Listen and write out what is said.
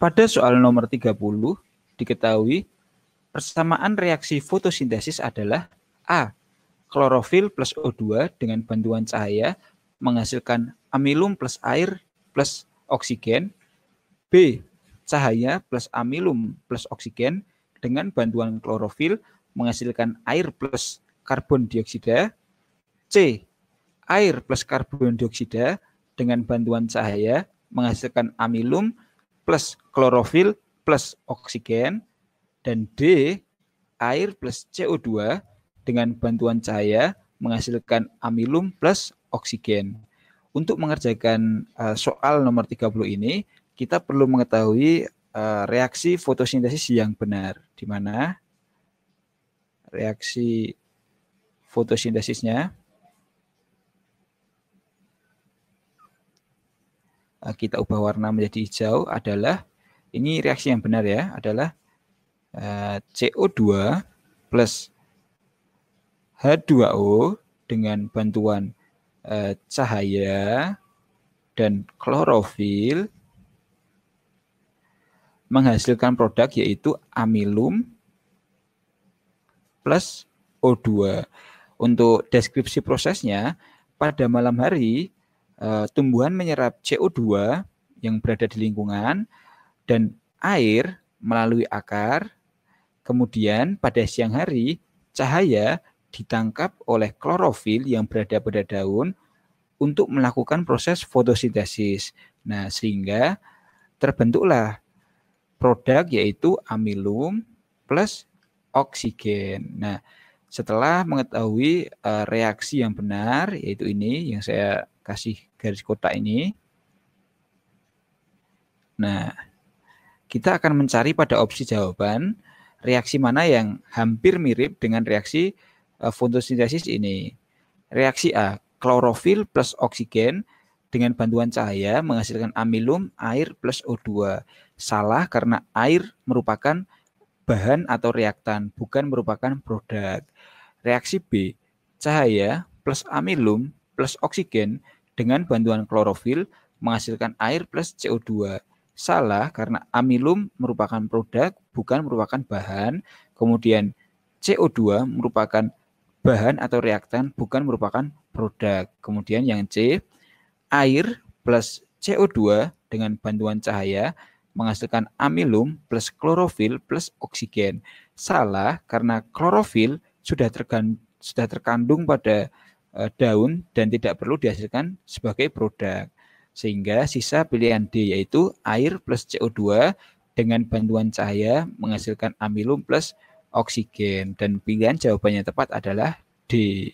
Pada soal nomor 30 diketahui persamaan reaksi fotosintesis adalah A. Klorofil plus O2 dengan bantuan cahaya menghasilkan amilum plus air plus oksigen. B. Cahaya plus amilum plus oksigen dengan bantuan klorofil menghasilkan air plus karbon dioksida. C. Air plus karbon dioksida dengan bantuan cahaya menghasilkan amilum plus klorofil plus oksigen dan D air plus CO2 dengan bantuan cahaya menghasilkan amilum plus oksigen. Untuk mengerjakan eh, soal nomor 30 ini, kita perlu mengetahui eh, reaksi fotosintesis yang benar di mana reaksi fotosintesisnya Eh, kita ubah warna menjadi hijau adalah ini reaksi yang benar ya adalah eh, CO2 plus H2O dengan bantuan eh, cahaya dan klorofil menghasilkan produk yaitu amilum plus O2. Untuk deskripsi prosesnya, pada malam hari Eh, tumbuhan menyerap CO2 yang berada di lingkungan dan air melalui akar. Kemudian pada siang hari cahaya ditangkap oleh klorofil yang berada pada daun untuk melakukan proses fotosintesis. Nah, sehingga terbentuklah produk yaitu amilum plus oksigen. Nah, setelah mengetahui uh, reaksi yang benar yaitu ini yang saya kasih garis kotak ini. Nah, kita akan mencari pada opsi jawaban reaksi mana yang hampir mirip dengan reaksi uh, fotosintesis ini. Reaksi A, klorofil plus oksigen dengan bantuan cahaya menghasilkan amilum air plus O2. Salah karena air merupakan bahan atau reaktan, bukan merupakan produk. Reaksi B, cahaya plus amilum plus oksigen dengan bantuan klorofil menghasilkan air plus CO2. Salah karena amilum merupakan produk, bukan merupakan bahan. Kemudian CO2 merupakan bahan atau reaktan, bukan merupakan produk. Kemudian yang C, air plus CO2 dengan bantuan cahaya menghasilkan amilum plus klorofil plus oksigen. Salah karena klorofil sudah terkandung, sudah terkandung pada eh, daun dan tidak perlu dihasilkan sebagai produk. Sehingga sisa pilihan D yaitu air plus CO2 dengan bantuan cahaya menghasilkan amilum plus oksigen dan pilihan jawabannya tepat adalah D.